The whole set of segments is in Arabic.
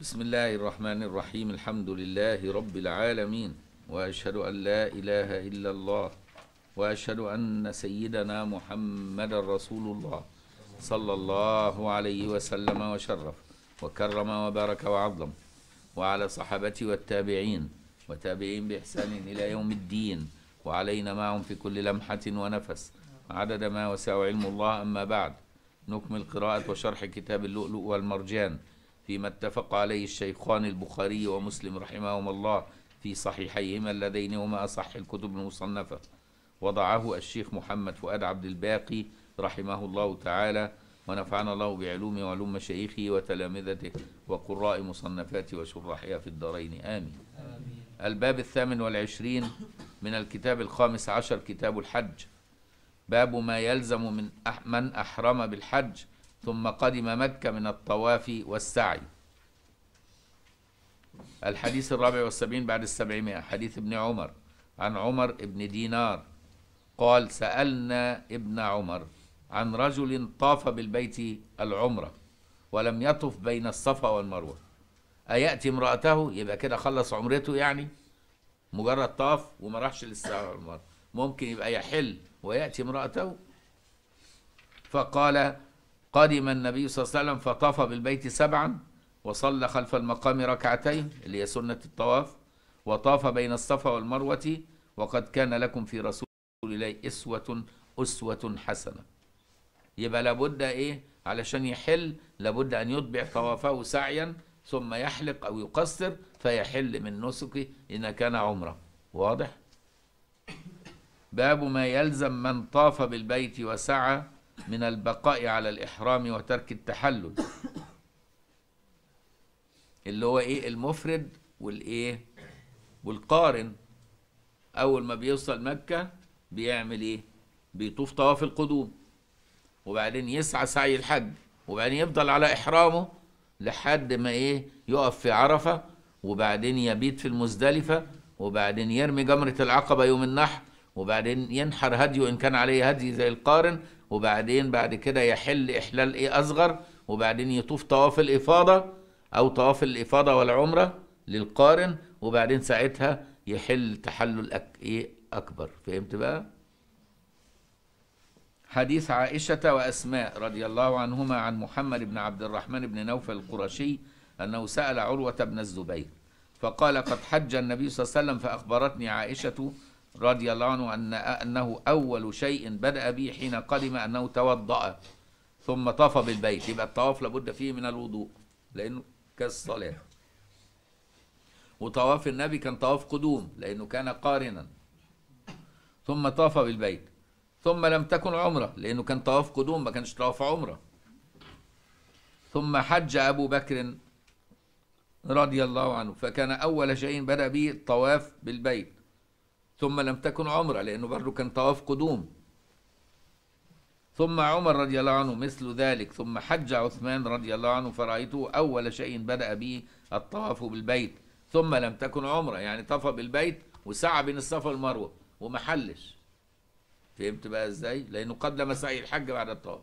بسم الله الرحمن الرحيم الحمد لله رب العالمين واشهد ان لا اله الا الله واشهد ان سيدنا محمد رسول الله صلى الله عليه وسلم وشرف وكرم وبارك وعظم وعلى صحابته والتابعين وتابعين باحسان الى يوم الدين وعلينا معهم في كل لمحه ونفس عدد ما وسع علم الله اما بعد نكمل قراءه وشرح كتاب اللؤلؤ والمرجان فيما اتفق عليه الشيخان البخاري ومسلم رحمهما الله في صحيحيهما اللذين هما أصح الكتب المصنفة وضعه الشيخ محمد فؤاد عبد الباقي رحمه الله تعالى ونفعنا الله بعلومه وعلوم مشايخه وتلامذته وقراء مصنفاته وشراحها في الدارين آمين, آمين. الباب الثامن والعشرين من الكتاب الخامس عشر كتاب الحج باب ما يلزم من من أحرم بالحج ثم قدم مكة من الطواف والسعي الحديث الرابع والسبعين بعد السبعمائة حديث ابن عمر عن عمر ابن دينار قال سألنا ابن عمر عن رجل طاف بالبيت العمرة ولم يطف بين الصفا والمروة أيأتي امرأته يبقى كده خلص عمرته يعني مجرد طاف وما راحش للسعي والمروة ممكن يبقى يحل ويأتي امرأته فقال قدم النبي صلى الله عليه وسلم فطاف بالبيت سبعا وصلى خلف المقام ركعتين اللي هي سنة الطواف وطاف بين الصفا والمروة وقد كان لكم في رسول الله إسوة أسوة حسنة يبقى لابد إيه علشان يحل لابد أن يطبع طوافه سعيا ثم يحلق أو يقصر فيحل من نسكه إن كان عمره واضح؟ باب ما يلزم من طاف بالبيت وسعى من البقاء على الإحرام وترك التحلل اللي هو إيه المفرد والإيه والقارن أول ما بيوصل مكة بيعمل إيه بيطوف طواف القدوم وبعدين يسعى سعي الحج وبعدين يفضل على إحرامه لحد ما إيه يقف في عرفة وبعدين يبيت في المزدلفة وبعدين يرمي جمرة العقبة يوم النحر وبعدين ينحر هديه إن كان عليه هدي زي القارن وبعدين بعد كده يحل إحلال إيه أصغر وبعدين يطوف طواف الإفاضة أو طواف الإفاضة والعمرة للقارن وبعدين ساعتها يحل تحلل أك إيه أكبر فهمت بقى؟ حديث عائشة وأسماء رضي الله عنهما عن محمد بن عبد الرحمن بن نوفل القرشي أنه سأل عروة بن الزبير فقال قد حج النبي صلى الله عليه وسلم فأخبرتني عائشة رضي الله عنه أن أنه أول شيء بدأ به حين قدم أنه توضأ ثم طاف بالبيت يبقى الطواف لابد فيه من الوضوء لأنه كالصلاة وطواف النبي كان طواف قدوم لأنه كان قارنا ثم طاف بالبيت ثم لم تكن عمرة لأنه كان طواف قدوم ما كانش طواف عمرة ثم حج أبو بكر رضي الله عنه فكان أول شيء بدأ به الطواف بالبيت ثم لم تكن عمرة لأنه برضه كان طواف قدوم ثم عمر رضي الله عنه مثل ذلك ثم حج عثمان رضي الله عنه فرأيته أول شيء بدأ به الطواف بالبيت ثم لم تكن عمرة يعني طاف بالبيت وسعى بين الصفا والمروة وما حلش فهمت بقى ازاي؟ لأنه قدم سعي الحج بعد الطواف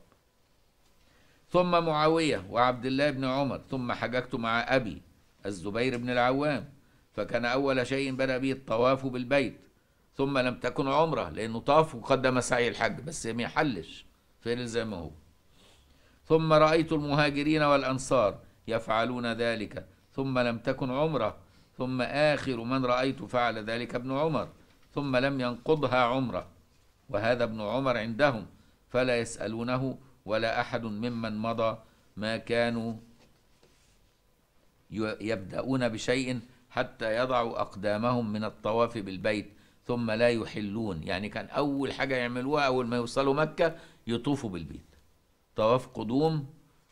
ثم معاوية وعبد الله بن عمر ثم حججت مع أبي الزبير بن العوام فكان أول شيء بدأ به الطواف بالبيت ثم لم تكن عمرة لأنه طاف وقدم سعي الحج بس ما يحلش فعل زي ما هو ثم رأيت المهاجرين والأنصار يفعلون ذلك ثم لم تكن عمرة ثم آخر من رأيت فعل ذلك ابن عمر ثم لم ينقضها عمرة وهذا ابن عمر عندهم فلا يسألونه ولا أحد ممن مضى ما كانوا يبدأون بشيء حتى يضعوا أقدامهم من الطواف بالبيت ثم لا يحلون يعني كان أول حاجة يعملوها أول ما يوصلوا مكة يطوفوا بالبيت طواف قدوم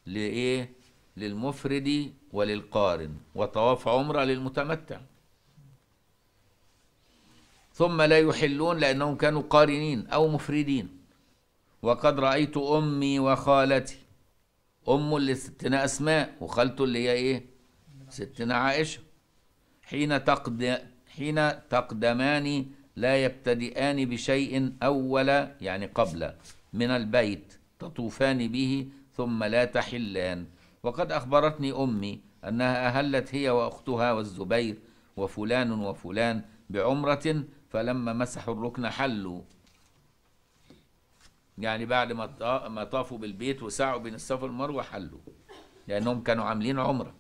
لإيه للمفرد وللقارن وطواف عمرة للمتمتع ثم لا يحلون لأنهم كانوا قارنين أو مفردين وقد رأيت أمي وخالتي أم اللي ستنا أسماء وخالته اللي هي إيه ستنا عائشة حين تقد حين تقدمان لا يبتدئان بشيء أول يعني قبل من البيت تطوفان به ثم لا تحلان وقد أخبرتني أمي أنها أهلت هي وأختها والزبير وفلان وفلان بعمرة فلما مسحوا الركن حلوا يعني بعد ما ما طافوا بالبيت وسعوا بين الصفا والمروه حلوا لانهم كانوا عاملين عمره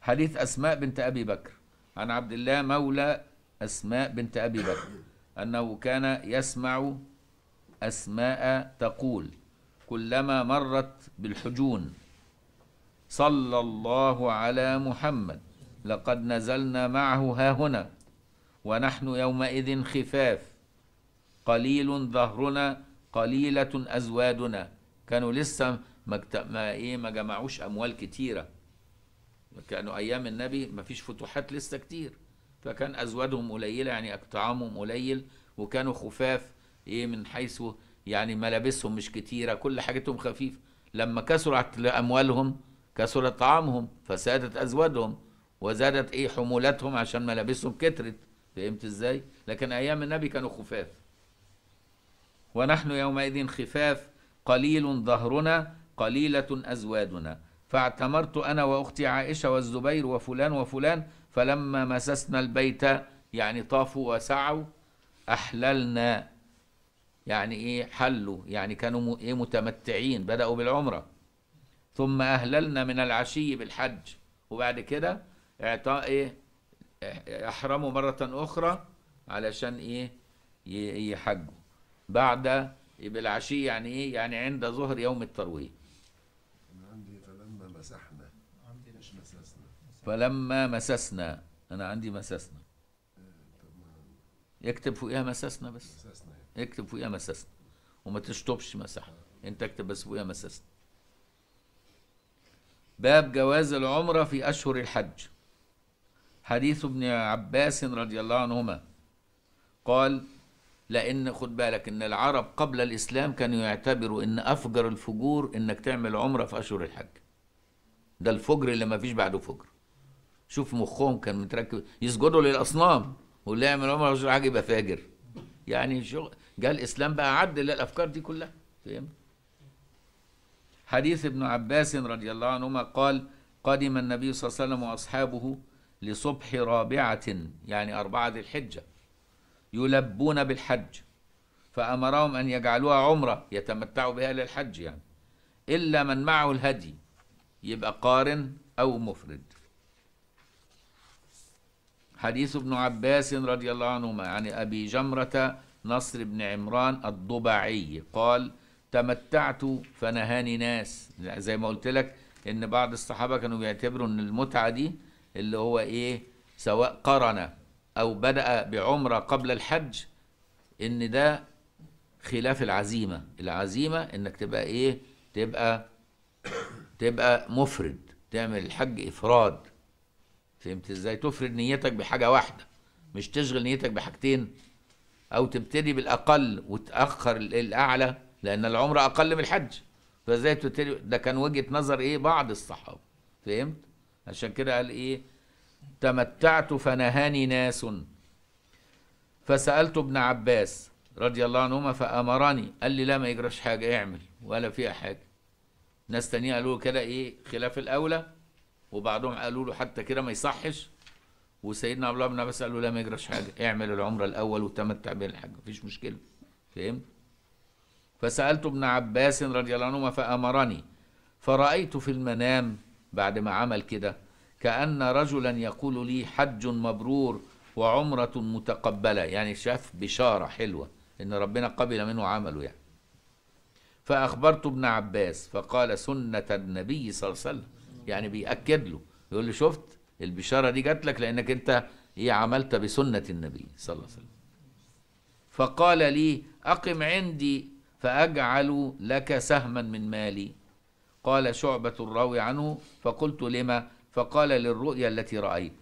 حديث اسماء بنت ابي بكر عن عبد الله مولى أسماء بنت أبي بكر أنه كان يسمع أسماء تقول كلما مرت بالحجون صلى الله على محمد لقد نزلنا معه ها هنا ونحن يومئذ خفاف قليل ظهرنا قليلة أزوادنا كانوا لسه ما, ايه ما جمعوش اموال كتيره كانوا ايام النبي ما فيش فتوحات لسه كتير فكان ازوادهم قليلة يعني طعامهم قليل وكانوا خفاف إيه من حيث يعني ملابسهم مش كتيرة كل حاجتهم خفيفة لما كسرت أموالهم كثر طعامهم فسادت ازوادهم وزادت إيه حمولتهم عشان ملابسهم كترت فهمت إزاي؟ لكن أيام النبي كانوا خفاف ونحن يومئذ خفاف قليل ظهرنا قليلة أزوادنا فاعتمرت أنا وأختي عائشة والزبير وفلان وفلان فلما مسسنا البيت يعني طافوا وسعوا أحللنا يعني إيه حلوا يعني كانوا إيه متمتعين بدأوا بالعمرة ثم أهللنا من العشي بالحج وبعد كده إعطاء إيه أحرموا مرة أخرى علشان إيه يحجوا بعد بالعشي يعني إيه يعني عند ظهر يوم الترويه فلما مسسنا انا عندي مسسنا يكتب فوقيها مسسنا بس يكتب فوقيها مسسنا وما تشطبش مسح انت اكتب بس فوقيها مسسنا باب جواز العمره في اشهر الحج حديث ابن عباس رضي الله عنهما قال لان خد بالك ان العرب قبل الاسلام كانوا يعتبروا ان افجر الفجور انك تعمل عمره في اشهر الحج ده الفجر اللي ما فيش بعده فجر شوف مخهم كان متركب يسجدوا للاصنام واللي يعمل عمره رجل حاجه يبقى فاجر يعني شغل جاء الاسلام بقى عدل الافكار دي كلها فهم حديث ابن عباس رضي الله عنهما قال قدم النبي صلى الله عليه وسلم واصحابه لصبح رابعه يعني اربعه ذي الحجه يلبون بالحج فامرهم ان يجعلوها عمره يتمتعوا بها للحج يعني الا من معه الهدي يبقى قارن او مفرد حديث ابن عباس رضي الله عنهما عن أبي جمرة نصر بن عمران الضبعي قال تمتعت فنهاني ناس زي ما قلت لك ان بعض الصحابة كانوا بيعتبروا ان المتعة دي اللي هو ايه سواء قرن او بدأ بعمرة قبل الحج ان ده خلاف العزيمة العزيمة انك تبقى ايه تبقى تبقى مفرد تعمل الحج افراد فهمت ازاي تفرد نيتك بحاجه واحده مش تشغل نيتك بحاجتين او تبتدي بالاقل وتاخر الاعلى لان العمر اقل من الحج فازاي تبتدي ده كان وجهه نظر ايه بعض الصحابه فهمت عشان كده قال ايه تمتعت فنهاني ناس فسالت ابن عباس رضي الله عنهما فامرني قال لي لا ما يجراش حاجه اعمل ولا فيها حاجه ناس تانية قالوا كده ايه خلاف الاولى وبعدهم قالوا له حتى كده ما يصحش وسيدنا عبد الله بن عباس قال له لا ما يجرش حاجه اعمل العمره الاول وتمتع بها الحج مفيش مشكله فهمت فسالت ابن عباس رضي الله عنهما فامرني فرايت في المنام بعد ما عمل كده كان رجلا يقول لي حج مبرور وعمره متقبله يعني شاف بشاره حلوه ان ربنا قبل منه عمله يعني فاخبرت ابن عباس فقال سنه النبي صلى الله عليه وسلم يعني بيأكد له يقول له شفت البشارة دي جات لك لأنك أنت إيه عملت بسنة النبي صلى الله عليه وسلم فقال لي أقم عندي فأجعل لك سهما من مالي قال شعبة الراوي عنه فقلت لما فقال للرؤيا التي رأيت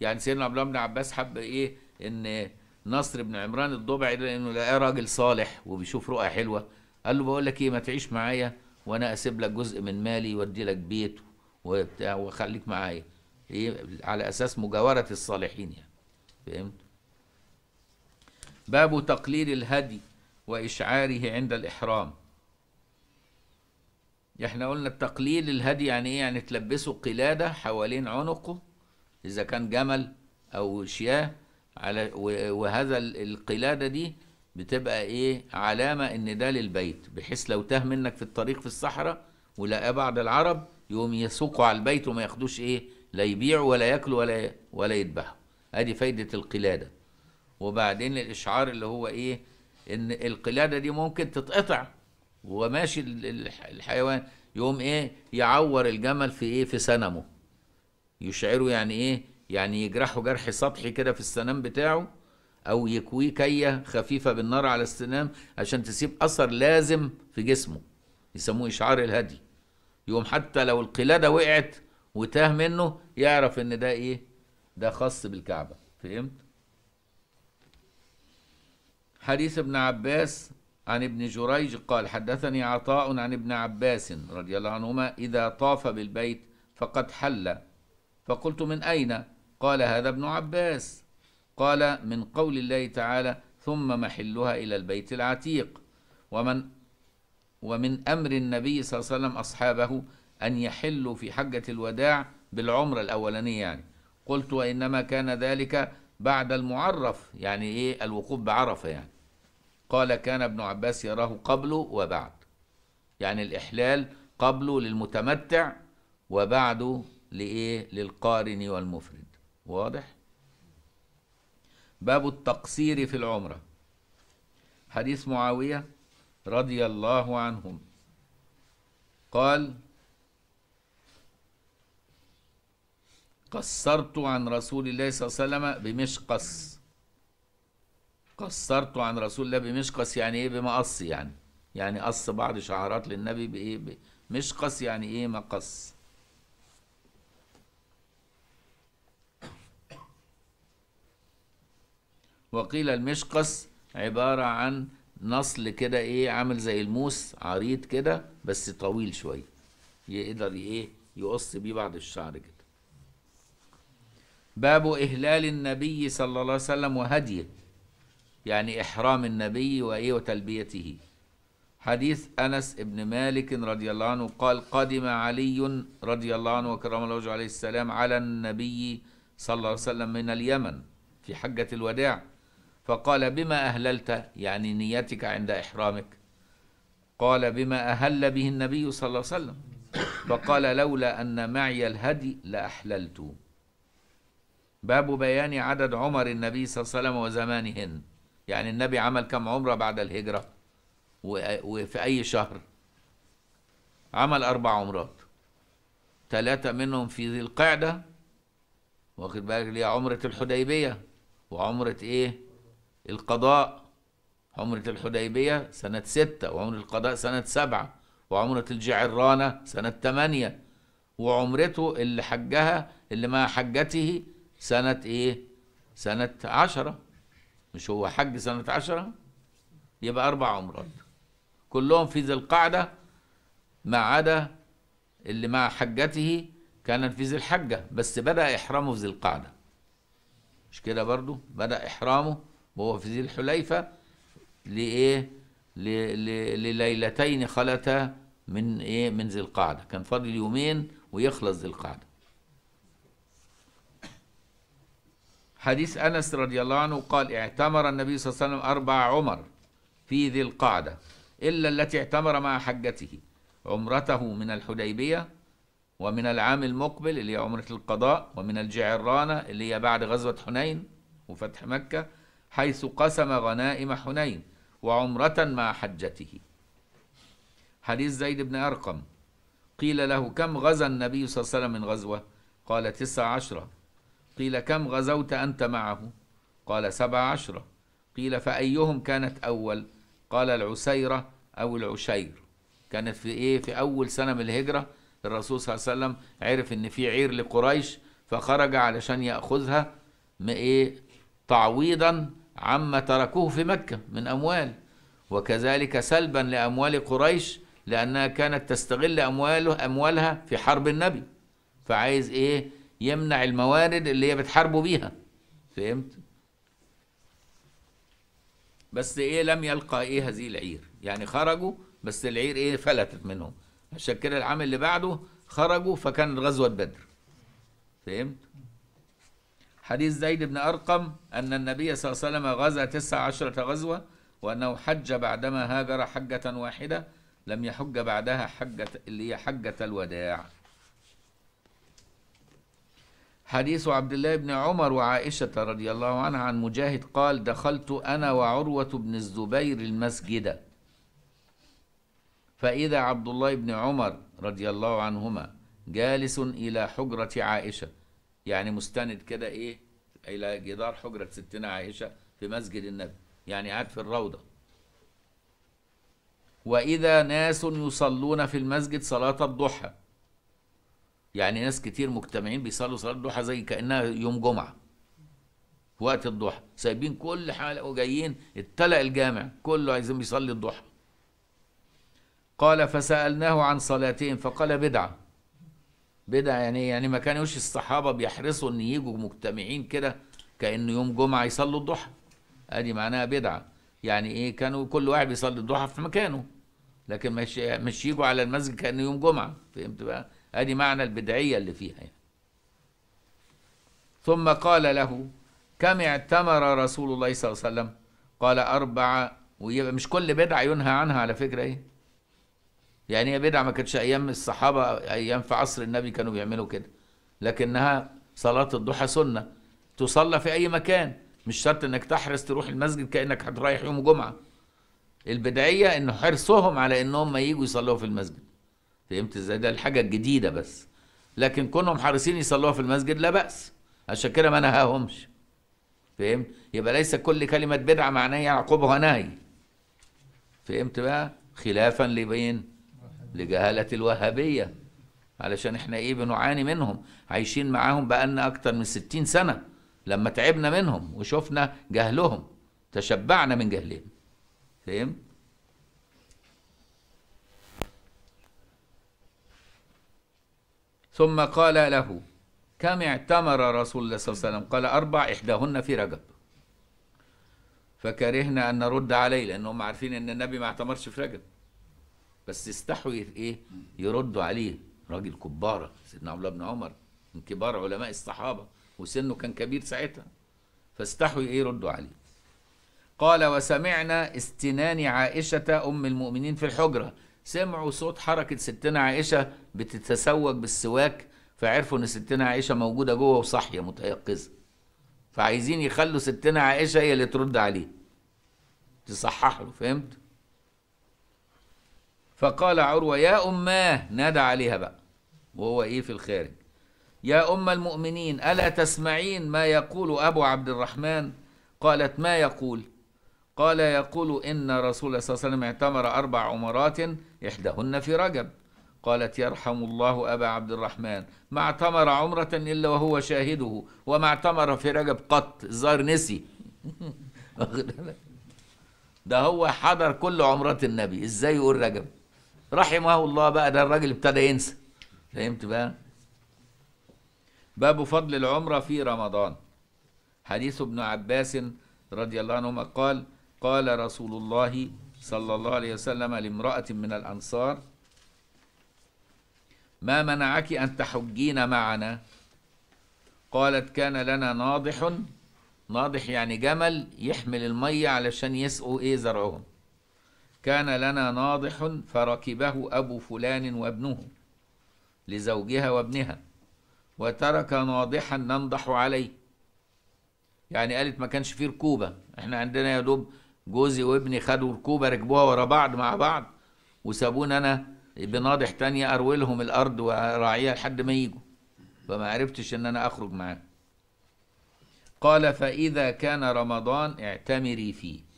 يعني سيدنا عبد الله بن عباس حب إيه إن نصر بن عمران الضبعي لأنه لقاه راجل صالح وبيشوف رؤى حلوة قال له بقول لك إيه ما تعيش معايا وأنا أسيب لك جزء من مالي وأدي لك بيت وبتاع وخليك معايا ايه على اساس مجاوره الصالحين يعني فهمت باب تقليل الهدي واشعاره عند الاحرام احنا قلنا التقليل الهدي يعني ايه يعني تلبسه قلاده حوالين عنقه اذا كان جمل او شياه على وهذا القلاده دي بتبقى ايه علامه ان ده للبيت بحيث لو تاه منك في الطريق في الصحراء ولقى بعض العرب يقوم يسوقوا على البيت وما ياخدوش ايه لا يبيعوا ولا ياكلوا ولا ولا يذبحوا ادي فايده القلاده وبعدين الاشعار اللي هو ايه ان القلاده دي ممكن تتقطع وماشي الحيوان يقوم ايه يعور الجمل في ايه في سنمه يشعره يعني ايه يعني يجرحه جرح سطحي كده في السنام بتاعه او يكويه كيه خفيفه بالنار على السنام عشان تسيب اثر لازم في جسمه يسموه اشعار الهدي يقوم حتى لو القلاده وقعت وتاه منه يعرف ان ده ايه ده خاص بالكعبه فهمت حديث ابن عباس عن ابن جريج قال حدثني عطاء عن ابن عباس رضي الله عنهما إذا طاف بالبيت فقد حل فقلت من أين قال هذا ابن عباس قال من قول الله تعالى ثم محلها إلى البيت العتيق ومن ومن أمر النبي صلى الله عليه وسلم أصحابه أن يحلوا في حجة الوداع بالعمرة الأولانية يعني قلت وإنما كان ذلك بعد المعرف يعني إيه الوقوف بعرفة يعني قال كان ابن عباس يراه قبله وبعد يعني الإحلال قبله للمتمتع وبعده لإيه للقارن والمفرد واضح باب التقصير في العمرة حديث معاوية رضي الله عنهم قال قصرت عن رسول الله صلى الله عليه وسلم بمشقص قصرت عن رسول الله بمشقص يعني ايه بمقص يعني يعني قص بعض شعارات للنبي بايه بمشقص يعني ايه مقص وقيل المشقص عبارة عن نصل كده ايه عامل زي الموس عريض كده بس طويل شويه يقدر ايه يقص بيه بعض الشعر كده باب اهلال النبي صلى الله عليه وسلم وهديه يعني احرام النبي وايه وتلبيته حديث انس بن مالك رضي الله عنه قال قدم علي رضي الله عنه وكرم الله وجهه عليه السلام على النبي صلى الله عليه وسلم من اليمن في حجه الوداع فقال بما أهللت يعني نيتك عند إحرامك قال بما أهل به النبي صلى الله عليه وسلم فقال لولا أن معي الهدي لأحللت باب بيان عدد عمر النبي صلى الله عليه وسلم وزمانهن يعني النبي عمل كم عمرة بعد الهجرة وفي أي شهر عمل أربع عمرات ثلاثة منهم في ذي القعدة واخد بالك اللي هي عمرة الحديبية وعمرة إيه القضاء عمرة الحديبية سنة ستة وعمرة القضاء سنة سبعة وعمرة الجعرانة سنة تمانية وعمرته اللي حجها اللي مع حجته سنة ايه سنة عشرة مش هو حج سنة عشرة يبقى أربع عمرات كلهم في ذي القعدة ما عدا اللي مع حجته كان في ذي الحجة بس بدأ إحرامه في ذي القعدة مش كده برضو بدأ إحرامه وهو في ذي الحليفة لإيه لليلتين خلتا من إيه من ذي القعدة كان فاضل يومين ويخلص ذي القعدة حديث أنس رضي الله عنه قال اعتمر النبي صلى الله عليه وسلم أربع عمر في ذي القعدة إلا التي اعتمر مع حجته عمرته من الحديبية ومن العام المقبل اللي هي عمرة القضاء ومن الجعرانة اللي هي بعد غزوة حنين وفتح مكة حيث قسم غنائم حنين وعمرة مع حجته حديث زيد بن أرقم قيل له كم غزا النبي صلى الله عليه وسلم من غزوة قال تسع عشرة قيل كم غزوت أنت معه قال سبع عشرة قيل فأيهم كانت أول قال العسيرة أو العشير كانت في إيه في أول سنة من الهجرة الرسول صلى الله عليه وسلم عرف إن في عير لقريش فخرج علشان يأخذها إيه تعويضا عما تركوه في مكة من أموال وكذلك سلبا لأموال قريش لأنها كانت تستغل أمواله أموالها في حرب النبي فعايز إيه يمنع الموارد اللي هي بتحاربوا بيها فهمت بس إيه لم يلقى إيه هذه العير يعني خرجوا بس العير إيه فلتت منهم عشان كده العام اللي بعده خرجوا فكانت غزوة بدر فهمت حديث زيد بن أرقم أن النبي صلى الله عليه وسلم غزا تسع عشرة غزوة وأنه حج بعدما هاجر حجة واحدة لم يحج بعدها حجة اللي هي حجة الوداع حديث عبد الله بن عمر وعائشة رضي الله عنها عن مجاهد قال دخلت أنا وعروة بن الزبير المسجد فإذا عبد الله بن عمر رضي الله عنهما جالس إلى حجرة عائشة يعني مستند كده ايه الى جدار حجره ستنا عائشه في مسجد النبي يعني قاعد في الروضه واذا ناس يصلون في المسجد صلاه الضحى يعني ناس كتير مجتمعين بيصلوا صلاه الضحى زي كانها يوم جمعه في وقت الضحى سايبين كل حاجه وجايين اتلق الجامع كله عايزين بيصلي الضحى قال فسالناه عن صلاتهم فقال بدعه بدع يعني يعني ما كانوش الصحابه بيحرصوا ان يجوا مجتمعين كده كانه يوم جمعه يصلوا الضحى ادي معناها بدعه يعني ايه كانوا كل واحد بيصلي الضحى في مكانه لكن مش مش يجوا على المسجد كانه يوم جمعه فهمت بقى ادي معنى البدعيه اللي فيها يعني. ثم قال له كم اعتمر رسول الله صلى الله عليه وسلم قال أربعة ويبقى مش كل بدعة ينهى عنها على فكرة إيه يعني هي بدعة ما كانتش أيام الصحابة أيام في عصر النبي كانوا بيعملوا كده لكنها صلاة الضحى سنة تصلى في أي مكان مش شرط إنك تحرص تروح المسجد كأنك هترايح يوم جمعة البدعية إن حرصهم على إنهم ما ييجوا يصلوا في المسجد فهمت إزاي ده الحاجة الجديدة بس لكن كونهم حريصين يصلوها في المسجد لا بأس عشان كده ما نهاهمش فهمت يبقى ليس كل كلمة بدعة معناها يعقبها نهي فهمت بقى خلافا لبين لجهالة الوهابية علشان احنا ايه بنعاني منهم عايشين معاهم بقالنا اكتر من ستين سنة لما تعبنا منهم وشفنا جهلهم تشبعنا من جهلهم فهم؟ ثم قال له كم اعتمر رسول الله صلى الله عليه وسلم قال أربع إحداهن في رجب فكرهنا أن نرد عليه لأنهم عارفين أن النبي ما اعتمرش في رجب بس يستحوي ايه يردوا عليه راجل كبارة سيدنا عبد الله بن عمر من كبار علماء الصحابة وسنه كان كبير ساعتها فاستحوي ايه يردوا عليه قال وسمعنا استنان عائشة أم المؤمنين في الحجرة سمعوا صوت حركة ستنا عائشة بتتسوق بالسواك فعرفوا إن ستنا عائشة موجودة جوه وصاحية متيقظة فعايزين يخلوا ستنا عائشة هي اللي ترد عليه تصحح له فهمت فقال عروة يا أماه نادى عليها بقى وهو إيه في الخارج يا أم المؤمنين ألا تسمعين ما يقول أبو عبد الرحمن قالت ما يقول قال يقول إن رسول الله صلى الله عليه وسلم اعتمر أربع عمرات إحداهن في رجب قالت يرحم الله أبا عبد الرحمن ما اعتمر عمرة إلا وهو شاهده وما اعتمر في رجب قط الظاهر نسي ده هو حضر كل عمرات النبي ازاي يقول رجب رحمه الله بقى ده الراجل ابتدى ينسى فهمت بقى باب فضل العمرة في رمضان حديث ابن عباس رضي الله عنهما قال قال رسول الله صلى الله عليه وسلم لامرأة من الأنصار ما منعك أن تحجين معنا قالت كان لنا ناضح ناضح يعني جمل يحمل المية علشان يسقوا إيه زرعهم كان لنا ناضح فركبه أبو فلان وابنه لزوجها وابنها وترك ناضحا ننضح عليه يعني قالت ما كانش فيه ركوبة احنا عندنا يا دوب جوزي وابني خدوا ركوبة ركبوها ورا بعض مع بعض وسابوني أنا بناضح تانية أروي لهم الأرض وراعيها لحد ما يجوا فما عرفتش إن أنا أخرج معاه قال فإذا كان رمضان اعتمري فيه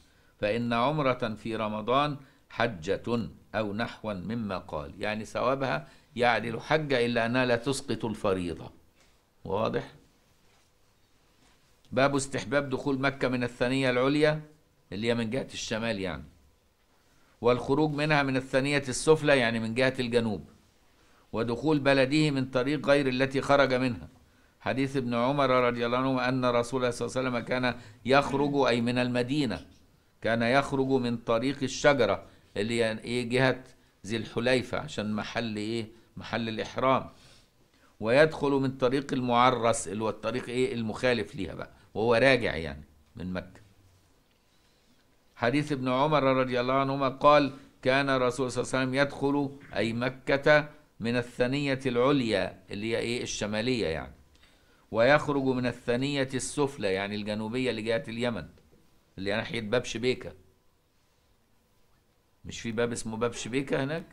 فإن عمرة في رمضان حجة أو نحوا مما قال يعني ثوابها يعدل حجة إلا أنها لا تسقط الفريضة واضح؟ باب استحباب دخول مكة من الثانية العليا اللي هي من جهة الشمال يعني والخروج منها من الثانية السفلى يعني من جهة الجنوب ودخول بلده من طريق غير التي خرج منها حديث ابن عمر رضي الله عنه أن رسول الله صلى الله عليه وسلم كان يخرج أي من المدينة كان يخرج من طريق الشجرة اللي يعني ايه جهة ذي الحليفة عشان محل ايه محل الإحرام ويدخل من طريق المعرس اللي هو الطريق ايه المخالف ليها بقى وهو راجع يعني من مكة حديث ابن عمر رضي الله عنهما قال كان الرسول صلى الله عليه وسلم يدخل أي مكة من الثنية العليا اللي هي ايه الشمالية يعني ويخرج من الثنية السفلى يعني الجنوبية لجهة اليمن اللي ناحية باب شبيكة مش في باب اسمه باب شبيكة هناك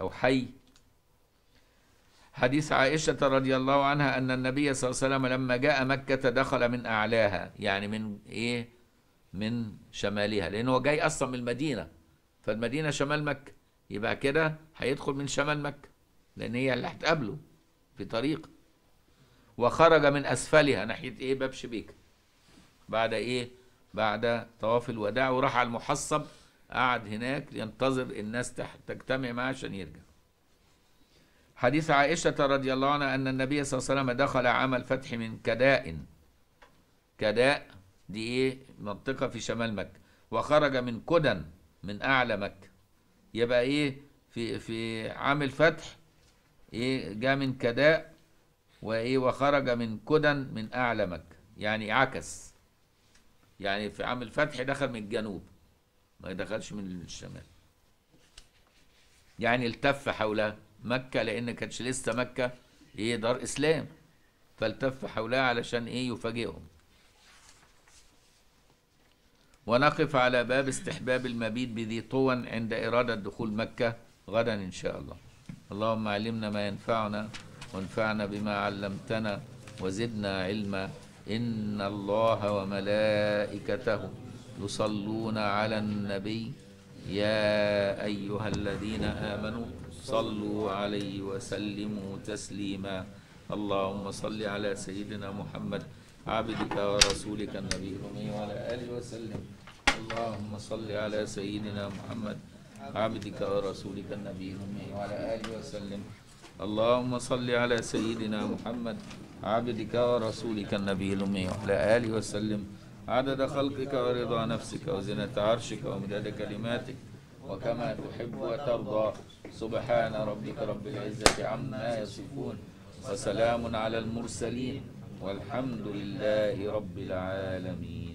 أو حي حديث عائشة رضي الله عنها أن النبي صلى الله عليه وسلم لما جاء مكة دخل من أعلاها يعني من إيه من شمالها لأنه جاي أصلا من المدينة فالمدينة شمال مكة يبقى كده هيدخل من شمال مكة لأن هي اللي هتقابله في طريق وخرج من أسفلها ناحية إيه باب شبيكة بعد ايه بعد طواف الوداع وراح على المحصب قعد هناك ينتظر الناس تجتمع معه عشان يرجع حديث عائشة رضي الله عنها أن النبي صلى الله عليه وسلم دخل عام الفتح من كداء كداء دي إيه منطقة في شمال مكة وخرج من كدن من أعلى مكة يبقى إيه في في عام الفتح إيه جاء من كداء وإيه وخرج من كدن من أعلى مكة يعني عكس يعني في عام الفتح دخل من الجنوب ما دخلش من الشمال يعني التف حولها مكة لأن كانتش لسه مكة إيه دار إسلام فالتف حولها علشان إيه يفاجئهم ونقف على باب استحباب المبيت بذي طوى عند إرادة دخول مكة غدا إن شاء الله اللهم علمنا ما ينفعنا وانفعنا بما علمتنا وزدنا علما إن الله وملائكته يصلون على النبي يا أيها الذين آمنوا صلوا عليه وسلموا تسليما اللهم صل على سيدنا محمد عبدك ورسولك النبي الأمي وعلى آله وسلم اللهم صل على سيدنا محمد عبدك ورسولك النبي الأمي وعلى آله وسلم اللهم صل على سيدنا محمد عبدك ورسولك النبي الأمي وعلى آله وسلم عدد خلقك ورضا نفسك وزنة عرشك ومداد كلماتك وكما تحب وترضى سبحان ربك رب العزة عما يصفون وسلام على المرسلين والحمد لله رب العالمين